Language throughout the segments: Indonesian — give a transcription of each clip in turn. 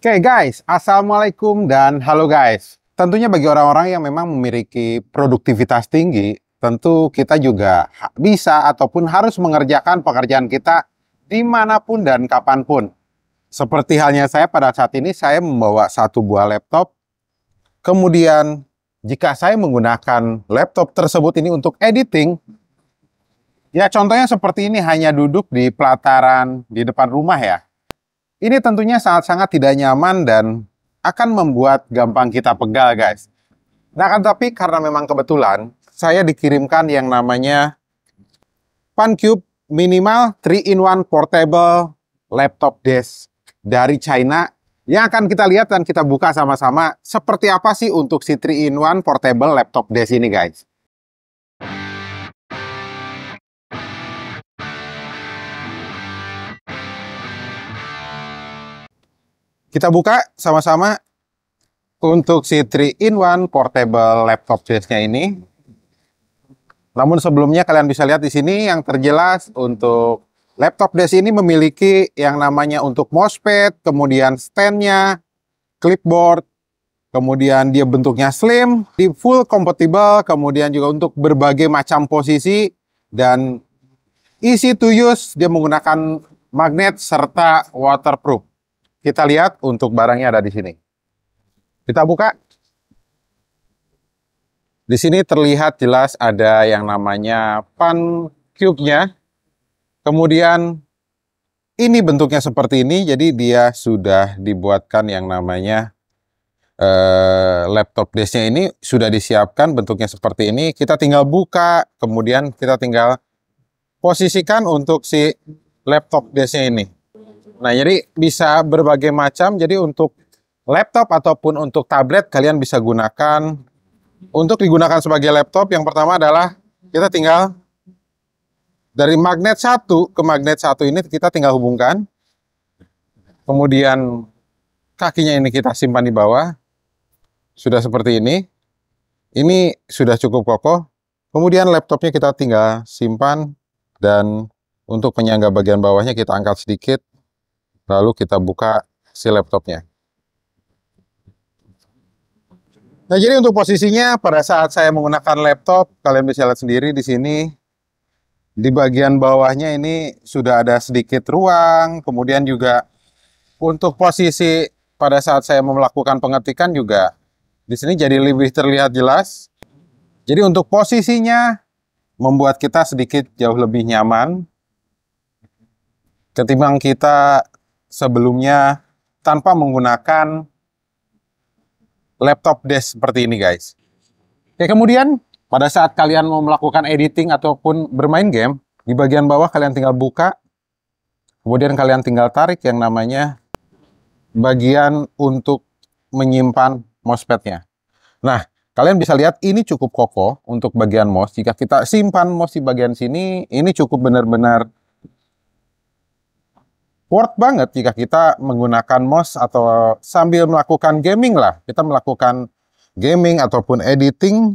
Oke okay guys, Assalamualaikum dan halo guys. Tentunya bagi orang-orang yang memang memiliki produktivitas tinggi, tentu kita juga bisa ataupun harus mengerjakan pekerjaan kita dimanapun dan kapanpun. Seperti halnya saya pada saat ini, saya membawa satu buah laptop. Kemudian jika saya menggunakan laptop tersebut ini untuk editing, ya contohnya seperti ini hanya duduk di pelataran di depan rumah ya ini tentunya sangat-sangat tidak nyaman dan akan membuat gampang kita pegal guys. Nah kan tapi karena memang kebetulan saya dikirimkan yang namanya PanCube minimal 3-in-1 portable laptop desk dari China yang akan kita lihat dan kita buka sama-sama seperti apa sih untuk si 3-in-1 portable laptop desk ini guys. Kita buka sama-sama untuk si 3-in-1 portable laptop case-nya ini. Namun sebelumnya kalian bisa lihat di sini yang terjelas untuk laptop desk ini memiliki yang namanya untuk mousepad, kemudian stand-nya, clipboard, kemudian dia bentuknya slim, di full compatible, kemudian juga untuk berbagai macam posisi dan easy to use, dia menggunakan magnet serta waterproof. Kita lihat untuk barangnya ada di sini. Kita buka. Di sini terlihat jelas ada yang namanya pan cube-nya. Kemudian ini bentuknya seperti ini, jadi dia sudah dibuatkan yang namanya eh, laptop desknya ini sudah disiapkan bentuknya seperti ini. Kita tinggal buka, kemudian kita tinggal posisikan untuk si laptop desknya ini. Nah, jadi bisa berbagai macam. Jadi untuk laptop ataupun untuk tablet kalian bisa gunakan. Untuk digunakan sebagai laptop yang pertama adalah kita tinggal dari magnet satu ke magnet satu ini kita tinggal hubungkan. Kemudian kakinya ini kita simpan di bawah. Sudah seperti ini. Ini sudah cukup kokoh. Kemudian laptopnya kita tinggal simpan dan untuk penyangga bagian bawahnya kita angkat sedikit lalu kita buka si laptopnya. Nah, jadi untuk posisinya pada saat saya menggunakan laptop, kalian bisa lihat sendiri di sini di bagian bawahnya ini sudah ada sedikit ruang, kemudian juga untuk posisi pada saat saya melakukan pengetikan juga di sini jadi lebih terlihat jelas. Jadi untuk posisinya membuat kita sedikit jauh lebih nyaman ketimbang kita sebelumnya tanpa menggunakan laptop desk seperti ini guys. Oke kemudian pada saat kalian mau melakukan editing ataupun bermain game, di bagian bawah kalian tinggal buka, kemudian kalian tinggal tarik yang namanya bagian untuk menyimpan mousepadnya. Nah, kalian bisa lihat ini cukup kokoh untuk bagian mouse. Jika kita simpan mouse di bagian sini, ini cukup benar-benar worth banget jika kita menggunakan mouse atau sambil melakukan gaming lah. Kita melakukan gaming ataupun editing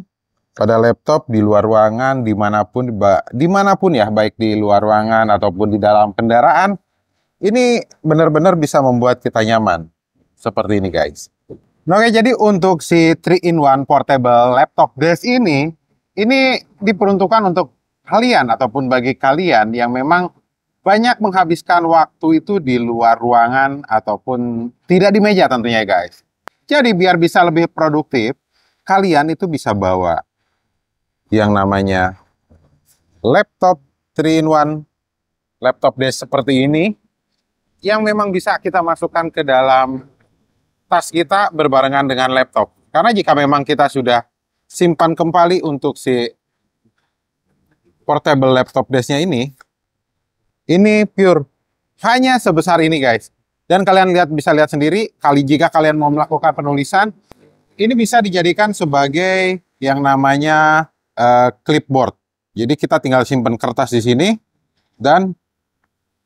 pada laptop di luar ruangan dimanapun dimanapun ya baik di luar ruangan ataupun di dalam kendaraan ini benar-benar bisa membuat kita nyaman seperti ini guys Oke jadi untuk si 3-in-1 portable laptop desk ini ini diperuntukkan untuk kalian ataupun bagi kalian yang memang banyak menghabiskan waktu itu di luar ruangan ataupun tidak di meja tentunya ya, guys. Jadi biar bisa lebih produktif, kalian itu bisa bawa yang namanya laptop 3-in-1 laptop desk seperti ini yang memang bisa kita masukkan ke dalam tas kita berbarengan dengan laptop. Karena jika memang kita sudah simpan kembali untuk si portable laptop desknya ini, ini pure hanya sebesar ini guys. Dan kalian lihat bisa lihat sendiri, kali jika kalian mau melakukan penulisan, ini bisa dijadikan sebagai yang namanya uh, clipboard. Jadi kita tinggal simpan kertas di sini dan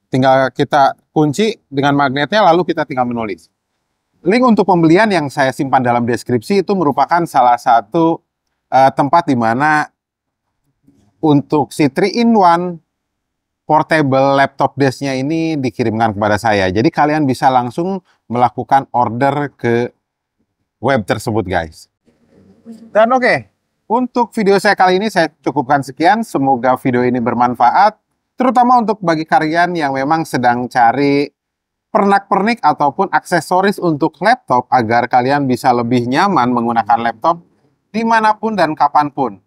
tinggal kita kunci dengan magnetnya lalu kita tinggal menulis. Link untuk pembelian yang saya simpan dalam deskripsi itu merupakan salah satu uh, tempat di mana untuk si 3 in 1 portable laptop desknya ini dikirimkan kepada saya. Jadi kalian bisa langsung melakukan order ke web tersebut guys. Dan oke, okay, untuk video saya kali ini saya cukupkan sekian. Semoga video ini bermanfaat. Terutama untuk bagi kalian yang memang sedang cari pernak-pernik ataupun aksesoris untuk laptop agar kalian bisa lebih nyaman menggunakan laptop dimanapun dan kapanpun.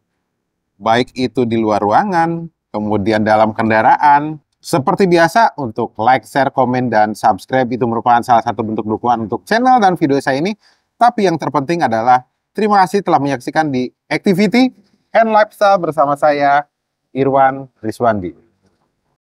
Baik itu di luar ruangan, kemudian dalam kendaraan. Seperti biasa, untuk like, share, komen, dan subscribe itu merupakan salah satu bentuk dukungan untuk channel dan video saya ini. Tapi yang terpenting adalah terima kasih telah menyaksikan di Activity and Lifestyle bersama saya, Irwan Rizwandi.